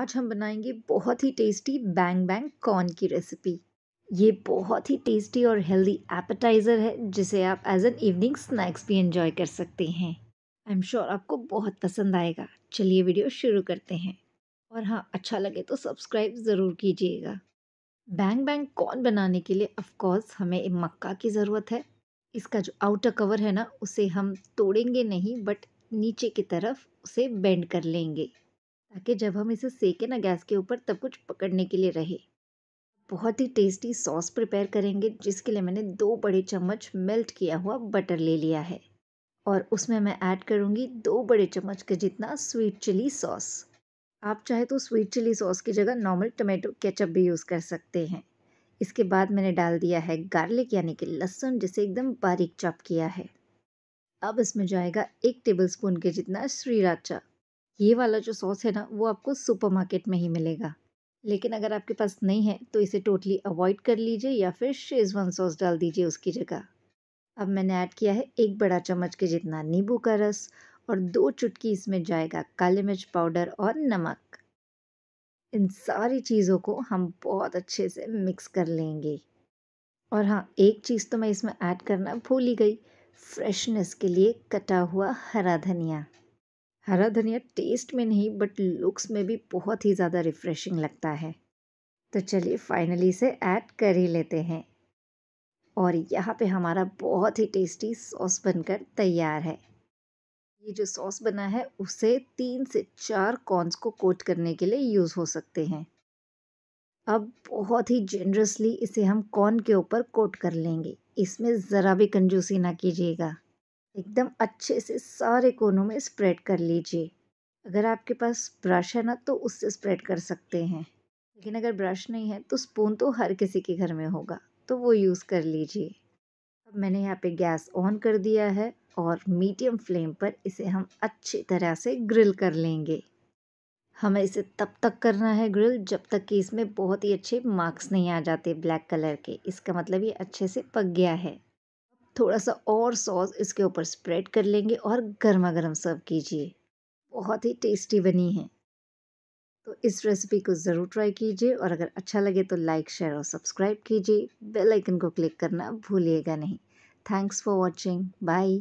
आज हम बनाएंगे बहुत ही टेस्टी बैंग बैंग कॉर्न की रेसिपी ये बहुत ही टेस्टी और हेल्दी एपेटाइज़र है जिसे आप एज एन इवनिंग स्नैक्स भी एंजॉय कर सकते हैं आई एम श्योर आपको बहुत पसंद आएगा चलिए वीडियो शुरू करते हैं और हाँ अच्छा लगे तो सब्सक्राइब ज़रूर कीजिएगा बैंग बैंग कॉर्न बनाने के लिए ऑफकोर्स हमें मक्का की ज़रूरत है इसका जो आउटर कवर है ना उसे हम तोड़ेंगे नहीं बट नीचे की तरफ उसे बेंड कर लेंगे ताकि जब हम इसे सेकें ना गैस के ऊपर तब कुछ पकड़ने के लिए रहे बहुत ही टेस्टी सॉस प्रिपेयर करेंगे जिसके लिए मैंने दो बड़े चम्मच मेल्ट किया हुआ बटर ले लिया है और उसमें मैं ऐड करूँगी दो बड़े चम्मच के जितना स्वीट चिली सॉस आप चाहे तो स्वीट चिली सॉस की जगह नॉर्मल टमाटो केचप भी यूज़ कर सकते हैं इसके बाद मैंने डाल दिया है गार्लिक यानी कि लहसुन जिसे एकदम बारीक चॉप किया है अब इसमें जाएगा एक स्पून के जितना श्रीराचा ये वाला जो सॉस है ना वो आपको सुपरमार्केट में ही मिलेगा लेकिन अगर आपके पास नहीं है तो इसे टोटली अवॉइड कर लीजिए या फिर शेजवान सॉस डाल दीजिए उसकी जगह अब मैंने ऐड किया है एक बड़ा चम्मच के जितना नींबू का रस और दो चुटकी इसमें जाएगा काली मिर्च पाउडर और नमक इन सारी चीज़ों को हम बहुत अच्छे से मिक्स कर लेंगे और हाँ एक चीज़ तो मैं इसमें ऐड करना भूल ही गई फ्रेशनेस के लिए कटा हुआ हरा धनिया हरा धनिया टेस्ट में नहीं बट लुक्स में भी बहुत ही ज़्यादा रिफ़्रेशिंग लगता है तो चलिए फाइनली इसे ऐड कर ही लेते हैं और यहाँ पे हमारा बहुत ही टेस्टी सॉस बनकर तैयार है ये जो सॉस बना है उसे तीन से चार कॉर्नस को कोट करने के लिए यूज़ हो सकते हैं अब बहुत ही जेनरसली इसे हम कॉर्न के ऊपर कोट कर लेंगे इसमें ज़रा भी कंजूसी ना कीजिएगा एकदम अच्छे से सारे कोनों में स्प्रेड कर लीजिए अगर आपके पास ब्रश है ना तो उससे स्प्रेड कर सकते हैं लेकिन अगर ब्रश नहीं है तो स्पून तो हर किसी के घर में होगा तो वो यूज़ कर लीजिए अब मैंने यहाँ पे गैस ऑन कर दिया है और मीडियम फ्लेम पर इसे हम अच्छी तरह से ग्रिल कर लेंगे हमें इसे तब तक करना है ग्रिल जब तक कि इसमें बहुत ही अच्छे मार्क्स नहीं आ जाते ब्लैक कलर के इसका मतलब ये अच्छे से पक गया है थोड़ा सा और सॉस इसके ऊपर स्प्रेड कर लेंगे और गर्मा गर्म सर्व कीजिए बहुत ही टेस्टी बनी है तो इस रेसिपी को ज़रूर ट्राई कीजिए और अगर अच्छा लगे तो लाइक शेयर और सब्सक्राइब कीजिए बेल आइकन को क्लिक करना भूलिएगा नहीं थैंक्स फॉर वॉचिंग बाय